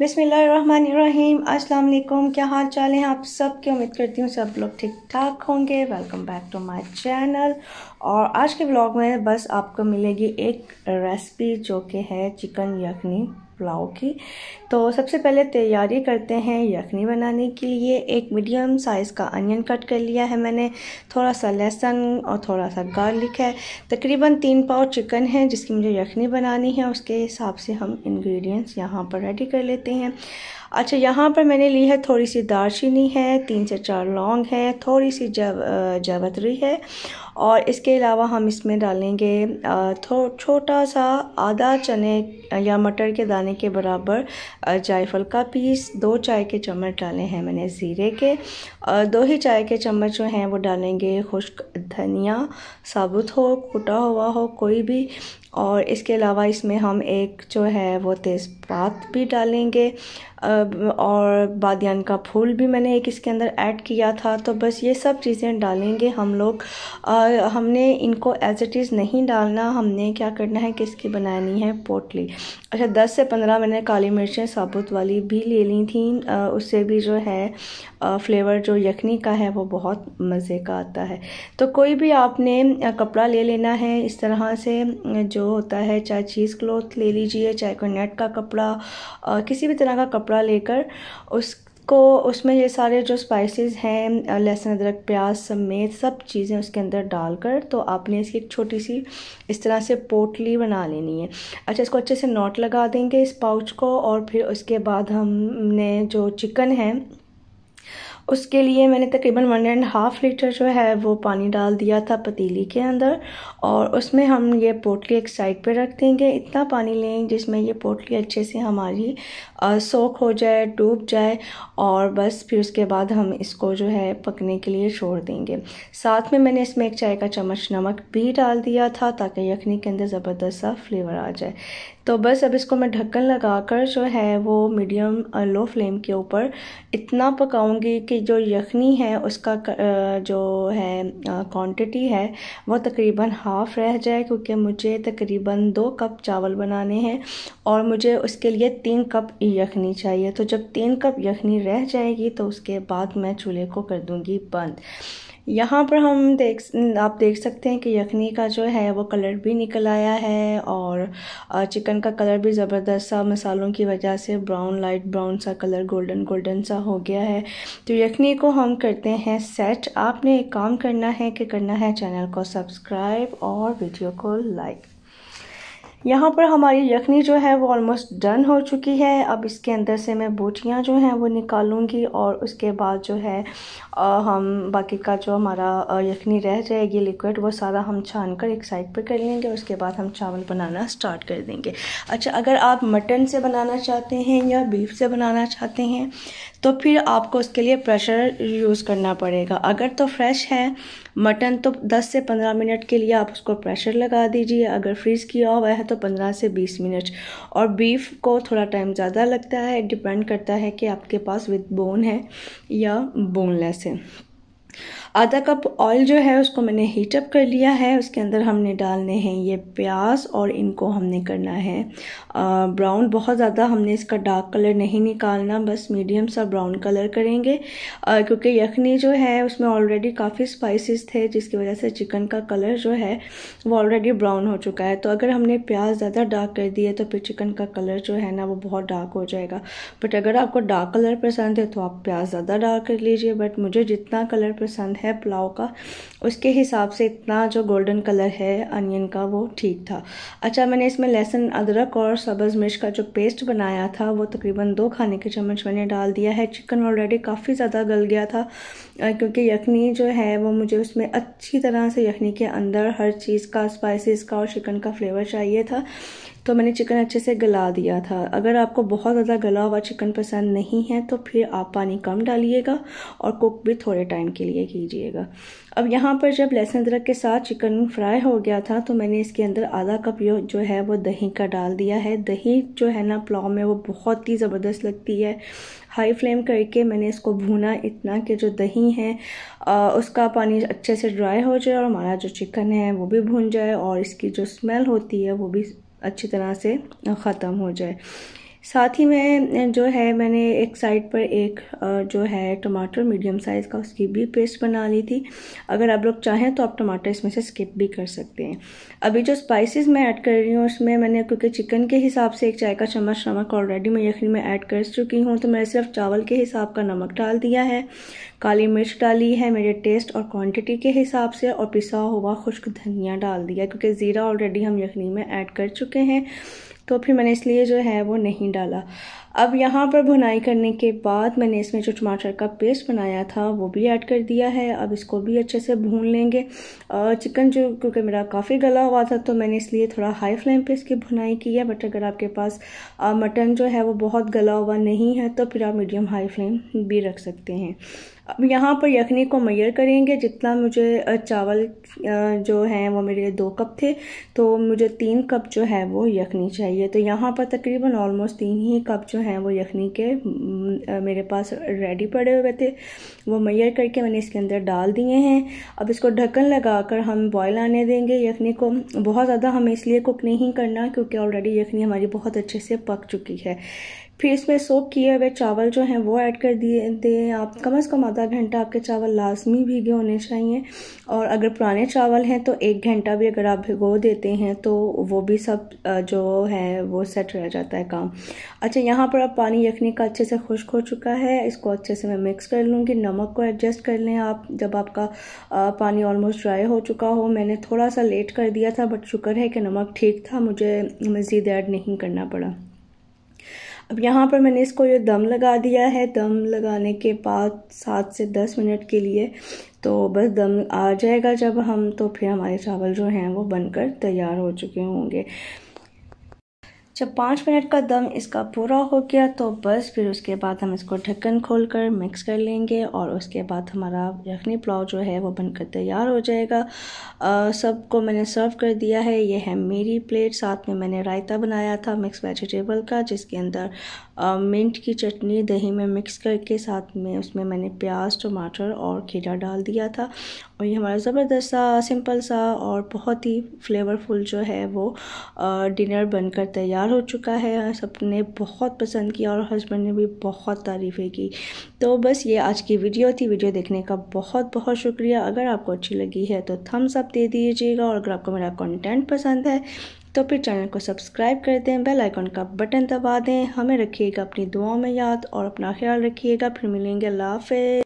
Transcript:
बिसमीम अस्सलाम क्या हाल चाल हैं आप सब की उम्मीद करती हूँ सब लोग ठीक ठाक होंगे welcome back to my channel और आज के ब्लॉग में बस आपको मिलेगी एक रेसिपी जो कि है चिकन यखनी पुलाव की तो सबसे पहले तैयारी करते हैं यखनी बनाने के लिए एक मीडियम साइज़ का अनियन कट कर लिया है मैंने थोड़ा सा लहसुन और थोड़ा सा गार्लिक है तकरीबन तीन पाव चिकन है जिसकी मुझे यखनी बनानी है उसके हिसाब से हम इंग्रेडिएंट्स यहाँ पर रेडी कर लेते हैं अच्छा यहाँ पर मैंने ली है थोड़ी सी दारचीनी है तीन से चार लौंग है थोड़ी सी जव जावतरी है और इसके अलावा हम इसमें डालेंगे छोटा सा आधा चने या मटर के दाने के बराबर जायफल का पीस दो चाय के चम्मच डाले हैं मैंने ज़ीरे के और दो ही चाय के चम्मच जो हैं वो डालेंगे खुश्क धनिया साबुत हो कुटा हुआ हो कोई भी और इसके अलावा इसमें हम एक जो है वो तेज़पात भी डालेंगे और बादियान का फूल भी मैंने एक इसके अंदर ऐड किया था तो बस ये सब चीज़ें डालेंगे हम लोग हमने इनको एज इट इज़ नहीं डालना हमने क्या करना है किसकी बनानी है पोटली अच्छा दस से पंद्रह मैंने काली मिर्चें साबुत वाली भी ले ली थी उससे भी जो है फ्लेवर जो यखनी का है वो बहुत मज़े का आता है तो कोई भी आपने कपड़ा ले लेना है इस तरह से जो होता है चाहे चीज़ क्लोथ ले लीजिए चाहे कोई नेट का कपड़ा किसी भी तरह का कपड़ा लेकर उस को उसमें ये सारे जो स्पाइसेस हैं लहसुन अदरक प्याज समेत सब चीज़ें उसके अंदर डालकर तो आपने इसकी एक छोटी सी इस तरह से पोटली बना लेनी है अच्छा इसको अच्छे से नॉट लगा देंगे इस पाउच को और फिर उसके बाद हमने जो चिकन है उसके लिए मैंने तकरीबन वन एंड हाफ़ लीटर जो है वो पानी डाल दिया था पतीली के अंदर और उसमें हम ये पोटली एक साइड पे रख देंगे इतना पानी लें जिसमें ये पोटली अच्छे से हमारी सोख हो जाए डूब जाए और बस फिर उसके बाद हम इसको जो है पकने के लिए छोड़ देंगे साथ में मैंने इसमें एक चाय का चम्मच नमक भी डाल दिया था ताकि यखनी के अंदर ज़बरदस्त सा फ्लेवर आ जाए तो बस अब इसको मैं ढक्कन लगा जो है वो मीडियम लो फ्लेम के ऊपर इतना पकाऊंगी कि की जो यखनी है उसका जो है क्वांटिटी है वो तकरीबन हाफ़ रह जाए क्योंकि मुझे तकरीबन दो कप चावल बनाने हैं और मुझे उसके लिए तीन कप यखनी चाहिए तो जब तीन कप यखनी रह जाएगी तो उसके बाद मैं चूल्हे को कर दूँगी बंद यहाँ पर हम देख आप देख सकते हैं कि यखनी का जो है वो कलर भी निकल आया है और चिकन का कलर भी ज़बरदस्त सा मसालों की वजह से ब्राउन लाइट ब्राउन सा कलर गोल्डन गोल्डन सा हो गया है तो यखनी को हम करते हैं सेट आपने एक काम करना है कि करना है चैनल को सब्सक्राइब और वीडियो को लाइक यहाँ पर हमारी यखनी जो है वो ऑलमोस्ट डन हो चुकी है अब इसके अंदर से मैं बूटियाँ जो हैं वो निकालूंगी और उसके बाद जो है आ, हम बाकी का जो हमारा यखनी रह जाएगी लिक्विड वो सारा हम छान कर एक साइड पर कर लेंगे उसके बाद हम चावल बनाना स्टार्ट कर देंगे अच्छा अगर आप मटन से बनाना चाहते हैं या बीफ से बनाना चाहते हैं तो फिर आपको उसके लिए प्रेशर यूज़ करना पड़ेगा अगर तो फ्रेश है मटन तो 10 से 15 मिनट के लिए आप उसको प्रेशर लगा दीजिए अगर फ्रीज़ किया हुआ है तो 15 से 20 मिनट और बीफ को थोड़ा टाइम ज़्यादा लगता है डिपेंड करता है कि आपके पास विथ बोन है या बोनलेस है आधा कप ऑयल जो है उसको मैंने हीटअप कर लिया है उसके अंदर हमने डालने हैं ये प्याज और इनको हमने करना है ब्राउन बहुत ज़्यादा हमने इसका डार्क कलर नहीं निकालना बस मीडियम सा ब्राउन कलर करेंगे आ, क्योंकि यखनी जो है उसमें ऑलरेडी काफ़ी स्पाइसेस थे जिसकी वजह से चिकन का कलर जो है वो ऑलरेडी ब्राउन हो चुका है तो अगर हमने प्याज ज़्यादा डार्क कर दिया तो फिर चिकन का कलर जो है ना वो बहुत डार्क हो जाएगा बट अगर आपको डार्क कलर पसंद है तो आप प्याज ज़्यादा डार्क कर लीजिए बट मुझे जितना कलर पसंद है है पुलाव का उसके हिसाब से इतना जो गोल्डन कलर है अनियन का वो ठीक था अच्छा मैंने इसमें लहसुन अदरक और सब्ज़ मिर्च का जो पेस्ट बनाया था वो तकरीबन दो खाने के चम्मच मैंने डाल दिया है चिकन ऑलरेडी काफ़ी ज़्यादा गल गया था क्योंकि यखनी जो है वो मुझे उसमें अच्छी तरह से यखनी के अंदर हर चीज़ का स्पाइसिस का और चिकन का फ्लेवर चाहिए था तो मैंने चिकन अच्छे से गला दिया था अगर आपको बहुत ज़्यादा गला हुआ चिकन पसंद नहीं है तो फिर आप पानी कम डालिएगा और कुक भी थोड़े टाइम के लिए कीजिएगा अब यहाँ पर जब लहसुन अदरक के साथ चिकन फ्राई हो गया था तो मैंने इसके अंदर आधा कप जो है वो दही का डाल दिया है दही जो है ना पुलाव में वो बहुत ही ज़बरदस्त लगती है हाई फ्लेम करके मैंने इसको भूना इतना कि जो दही है आ, उसका पानी अच्छे से ड्राई हो जाए और हमारा जो चिकन है वो भी भून जाए और इसकी जो स्मेल होती है वो भी अच्छी तरह से ख़त्म हो जाए साथ ही मैं जो है मैंने एक साइड पर एक जो है टमाटर मीडियम साइज़ का उसकी भी पेस्ट बना ली थी अगर आप लोग चाहें तो आप टमाटर इसमें से स्किप भी कर सकते हैं अभी जो स्पाइसेस मैं ऐड कर रही हूँ उसमें मैंने क्योंकि चिकन के हिसाब से एक चाय का चम्मच नमक ऑलरेडी मैं यखनी में ऐड कर चुकी हूँ तो मैंने सिर्फ चावल के हिसाब का नमक डाल दिया है काली मिर्च डाली है मेरे टेस्ट और क्वान्टिटी के हिसाब से और पिसा हुआ खुश्क धनिया डाल दिया क्योंकि ज़ीरा ऑलरेडी हम यखनी में ऐड कर चुके हैं तो फिर मैंने इसलिए जो है वो नहीं डाला अब यहाँ पर भुनाई करने के बाद मैंने इसमें जो टमाटर का पेस्ट बनाया था वो भी ऐड कर दिया है अब इसको भी अच्छे से भून लेंगे और चिकन जो क्योंकि मेरा काफ़ी गला हुआ था तो मैंने इसलिए थोड़ा हाई फ्लेम पे इसकी भुनाई की है बट अगर आपके पास मटन जो है वो बहुत गला हुआ नहीं है तो फिर आप मीडियम हाई फ्लेम भी रख सकते हैं अब यहाँ पर यखनी को मैयर करेंगे जितना मुझे चावल जो हैं वो मेरे दो कप थे तो मुझे तीन कप जो है वो यखनी चाहिए तो यहाँ पर तकरीबन ऑलमोस्ट तीन ही कप जो हैं वो यखनी के मेरे पास रेडी पड़े हुए थे वो मैयर करके मैंने इसके अंदर डाल दिए हैं अब इसको ढक्कन लगाकर हम बॉयल आने देंगे यखनी को बहुत ज़्यादा हमें इसलिए कुक नहीं करना क्योंकि ऑलरेडी यखनी हमारी बहुत अच्छे से पक चुकी है फिर इसमें सोप किए हुए चावल जो हैं वो ऐड कर दिए दें आप कम अज़ कम आधा घंटा आपके चावल लाजमी भीगे होने चाहिए और अगर पुराने चावल हैं तो एक घंटा भी अगर आप भिगो देते हैं तो वो भी सब जो है वो सेट रह जाता है काम अच्छा यहाँ पर अब पानी यखनी का अच्छे से खुश्क हो चुका है इसको अच्छे से मैं मिक्स कर लूँगी नमक को एडजस्ट कर लें आप जब आपका पानी ऑलमोस्ट ड्राई हो चुका हो मैंने थोड़ा सा लेट कर दिया था बट शुक्र है कि नमक ठीक था मुझे मज़ीद ऐड नहीं करना पड़ा अब यहाँ पर मैंने इसको ये दम लगा दिया है दम लगाने के बाद सात से दस मिनट के लिए तो बस दम आ जाएगा जब हम तो फिर हमारे चावल जो हैं वो बनकर तैयार हो चुके होंगे जब पाँच मिनट का दम इसका पूरा हो गया तो बस फिर उसके बाद हम इसको ढक्कन खोल कर मिक्स कर लेंगे और उसके बाद हमारा यखनी पुलाव जो है वो बनकर तैयार हो जाएगा सबको मैंने सर्व कर दिया है ये है मेरी प्लेट साथ में मैंने रायता बनाया था मिक्स वेजिटेबल का जिसके अंदर मिंट की चटनी दही में मिक्स करके साथ में उसमें मैंने प्याज टमाटर और खीरा डाल दिया था और ये हमारा ज़बरदस्त सा सिंपल सा और बहुत ही फ्लेवरफुल जो है वो डिनर बनकर तैयार तैयार हो चुका है सबने बहुत पसंद किया और हस्बैंड ने भी बहुत तारीफ़ें की तो बस ये आज की वीडियो थी वीडियो देखने का बहुत बहुत शुक्रिया अगर आपको अच्छी लगी है तो थम्स अप दे दीजिएगा और अगर आपको मेरा कंटेंट पसंद है तो फिर चैनल को सब्सक्राइब कर दें बेल आइकॉन का बटन दबा दें हमें रखिएगा अपनी दुआओं में याद और अपना ख्याल रखिएगा फिर मिलेंगे लाफे